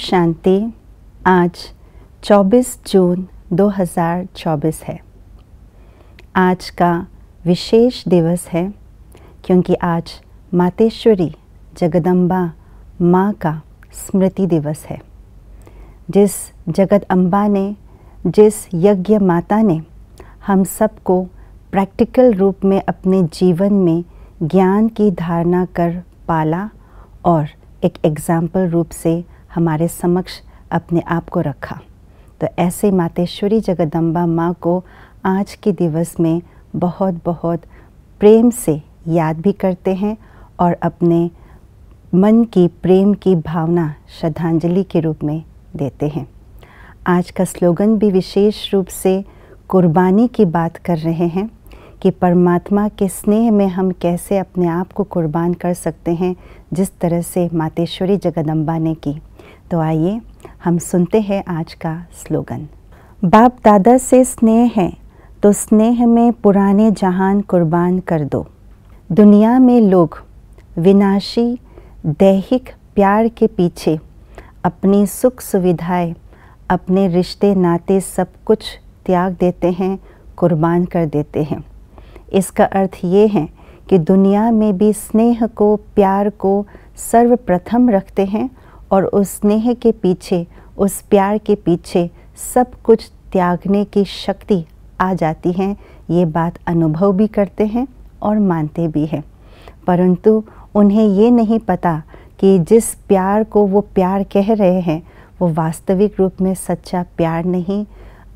शांति आज 24 जून 2024 है आज का विशेष दिवस है क्योंकि आज मातेश्वरी जगदम्बा माँ का स्मृति दिवस है जिस जगत अम्बा ने जिस यज्ञ माता ने हम सबको प्रैक्टिकल रूप में अपने जीवन में ज्ञान की धारणा कर पाला और एक एग्ज़ाम्पल रूप से हमारे समक्ष अपने आप को रखा तो ऐसे मातेश्वरी जगदम्बा माँ को आज के दिवस में बहुत बहुत प्रेम से याद भी करते हैं और अपने मन की प्रेम की भावना श्रद्धांजलि के रूप में देते हैं आज का स्लोगन भी विशेष रूप से कुर्बानी की बात कर रहे हैं कि परमात्मा के स्नेह में हम कैसे अपने आप को कुर्बान कर सकते हैं जिस तरह से मातेश्वरी जगदम्बा ने की तो आइए हम सुनते हैं आज का स्लोगन बाप दादा से स्नेह है तो स्नेह में पुराने जहान कुर्बान कर दो दुनिया में लोग विनाशी दैहिक प्यार के पीछे अपनी सुख सुविधाएं अपने रिश्ते नाते सब कुछ त्याग देते हैं कुर्बान कर देते हैं इसका अर्थ ये है कि दुनिया में भी स्नेह को प्यार को सर्वप्रथम रखते हैं और उस स्नेह के पीछे उस प्यार के पीछे सब कुछ त्यागने की शक्ति आ जाती है ये बात अनुभव भी करते हैं और मानते भी हैं परंतु उन्हें ये नहीं पता कि जिस प्यार को वो प्यार कह रहे हैं वो वास्तविक रूप में सच्चा प्यार नहीं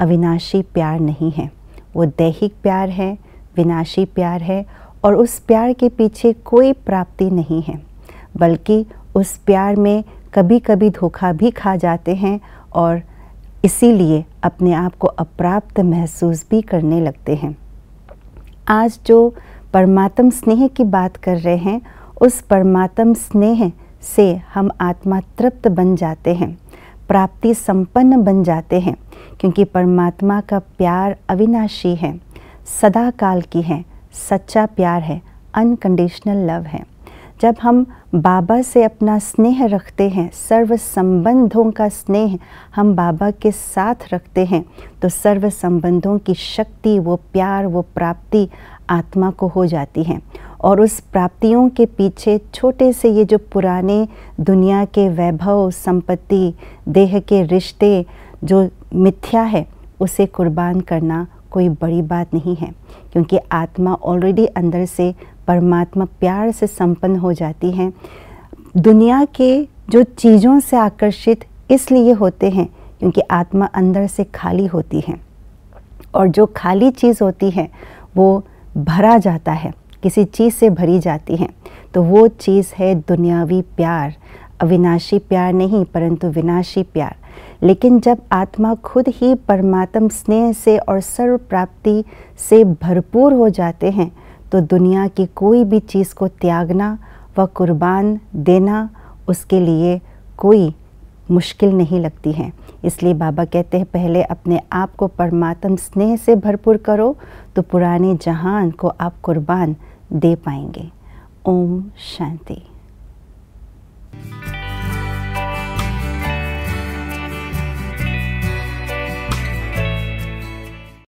अविनाशी प्यार नहीं है वो दैहिक प्यार है विनाशी प्यार है और उस प्यार के पीछे कोई प्राप्ति नहीं है बल्कि उस प्यार में कभी कभी धोखा भी खा जाते हैं और इसीलिए अपने आप को अप्राप्त महसूस भी करने लगते हैं आज जो परमात्म स्नेह की बात कर रहे हैं उस परमात्म स्नेह से हम आत्मा तृप्त बन जाते हैं प्राप्ति संपन्न बन जाते हैं क्योंकि परमात्मा का प्यार अविनाशी है सदा काल की है सच्चा प्यार है अनकंडीशनल लव है जब हम बाबा से अपना स्नेह रखते हैं सर्व संबंधों का स्नेह हम बाबा के साथ रखते हैं तो सर्व संबंधों की शक्ति वो प्यार वो प्राप्ति आत्मा को हो जाती है और उस प्राप्तियों के पीछे छोटे से ये जो पुराने दुनिया के वैभव संपत्ति देह के रिश्ते जो मिथ्या है उसे कुर्बान करना कोई बड़ी बात नहीं है क्योंकि आत्मा ऑलरेडी अंदर से परमात्मा प्यार से संपन्न हो जाती हैं दुनिया के जो चीज़ों से आकर्षित इसलिए होते हैं क्योंकि आत्मा अंदर से खाली होती है और जो खाली चीज़ होती है वो भरा जाता है किसी चीज़ से भरी जाती है तो वो चीज़ है दुनियावी प्यार अविनाशी प्यार नहीं परंतु विनाशी प्यार लेकिन जब आत्मा खुद ही परमात्म स्नेह से और सर्व प्राप्ति से भरपूर हो जाते हैं तो दुनिया की कोई भी चीज़ को त्यागना व कुर्बान देना उसके लिए कोई मुश्किल नहीं लगती है इसलिए बाबा कहते हैं पहले अपने आप को परमात्म स्नेह से भरपूर करो तो पुराने जहान को आप कुर्बान दे पाएंगे ओम शांति